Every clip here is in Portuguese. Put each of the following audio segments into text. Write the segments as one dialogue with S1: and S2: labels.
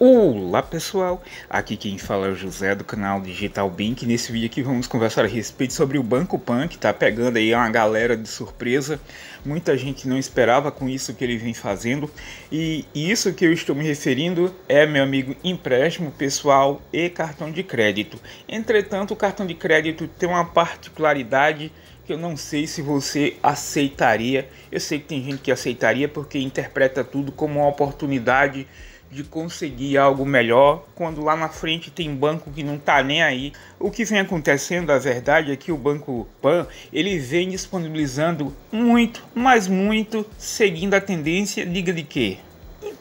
S1: Olá pessoal, aqui quem fala é o José do canal Digital Bank. Nesse vídeo aqui vamos conversar a respeito sobre o Banco Pan que tá pegando aí uma galera de surpresa. Muita gente não esperava com isso que ele vem fazendo e isso que eu estou me referindo é meu amigo empréstimo pessoal e cartão de crédito. Entretanto, o cartão de crédito tem uma particularidade que eu não sei se você aceitaria. Eu sei que tem gente que aceitaria porque interpreta tudo como uma oportunidade de conseguir algo melhor, quando lá na frente tem banco que não tá nem aí. O que vem acontecendo, a verdade é que o Banco Pan, ele vem disponibilizando muito, mas muito, seguindo a tendência, diga de quê?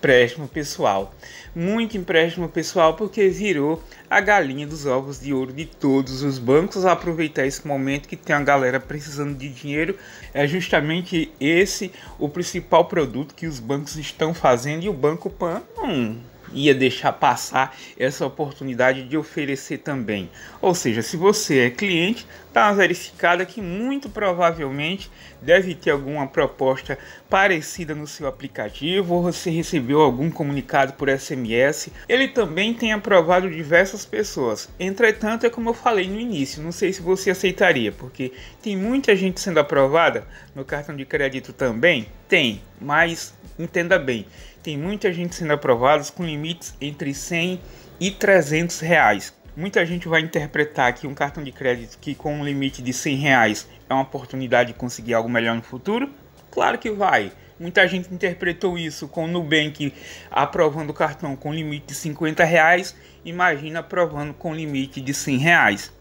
S1: empréstimo pessoal. Muito empréstimo pessoal porque virou a galinha dos ovos de ouro de todos os bancos. Aproveitar esse momento que tem a galera precisando de dinheiro. É justamente esse o principal produto que os bancos estão fazendo e o Banco Pan hum, ia deixar passar essa oportunidade de oferecer também. Ou seja, se você é cliente, está verificada que muito provavelmente deve ter alguma proposta parecida no seu aplicativo ou você recebeu algum comunicado por SMS. Ele também tem aprovado diversas pessoas. Entretanto, é como eu falei no início, não sei se você aceitaria, porque tem muita gente sendo aprovada no cartão de crédito também tem, mas entenda bem, tem muita gente sendo aprovada com limites entre 100 e 300 reais. Muita gente vai interpretar que um cartão de crédito que com um limite de 100 reais é uma oportunidade de conseguir algo melhor no futuro? Claro que vai. Muita gente interpretou isso com o Nubank aprovando o cartão com limite de 50 reais. Imagina aprovando com limite de 100 reais.